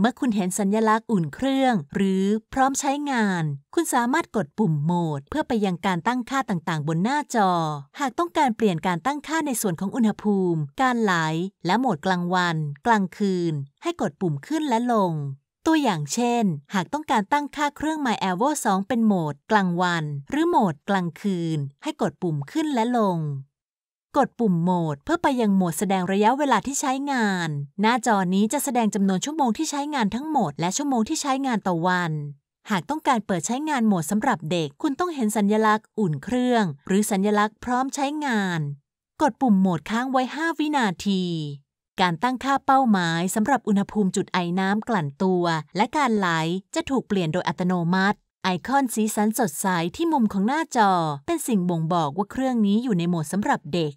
เมื่อคุณเห็นสัญญลักษณ์อุ่นเครื่องหรือพร้อมใช้งาน คุณสามารถกดปุ่มโหมดเพื่อไปยังการตั้งค่าต่างๆ บนหน้าจอ หากต้องการเปลี่ยนการตั้งค่าในส่วนของอุณหภูมิ การไหล และโหมดกลางวัน กลางคืน ให้กดปุ่มขึ้นและลง ตัวอย่างเช่น หากต้องการตั้งค่าเครื่อง m ม a v o 2เป็นโหมดกลางวัน หรือโหมดกลางคืน ให้กดปุ่มขึ้นและลงกดปุ่มโหมดเพื่อไปยังโหมดแสดงระยะเวลาที่ใช้งาน หน้าจอนี้จะแสดงจำนวนชั่วโมงที่ใช้งานทั้งหมดและชั่วโมงที่ใช้งานต่อวัน หากต้องการเปิดใช้งานโหมดสำหรับเด็ก คุณต้องเห็นสัญญลักษณ์อุ่นเครื่อง หรือสัญญลักษณ์พร้อมใช้งาน กดปุ่มโหมดค้างไว้ 5 วินาที การตั้งค่าเป้าหมายสำหรับอุณหภูมิจุดไอน้ำกลั่นตัว และการไหลจะถูกเปลี่ยนโดยอัตโนมัติ ไอคอนสีสันสดใสที่มุมของหน้าจอ เป็นสิ่งบ่งบอกว่าเครื่องนี้อยู่ในโหมดสำหรับเด็ก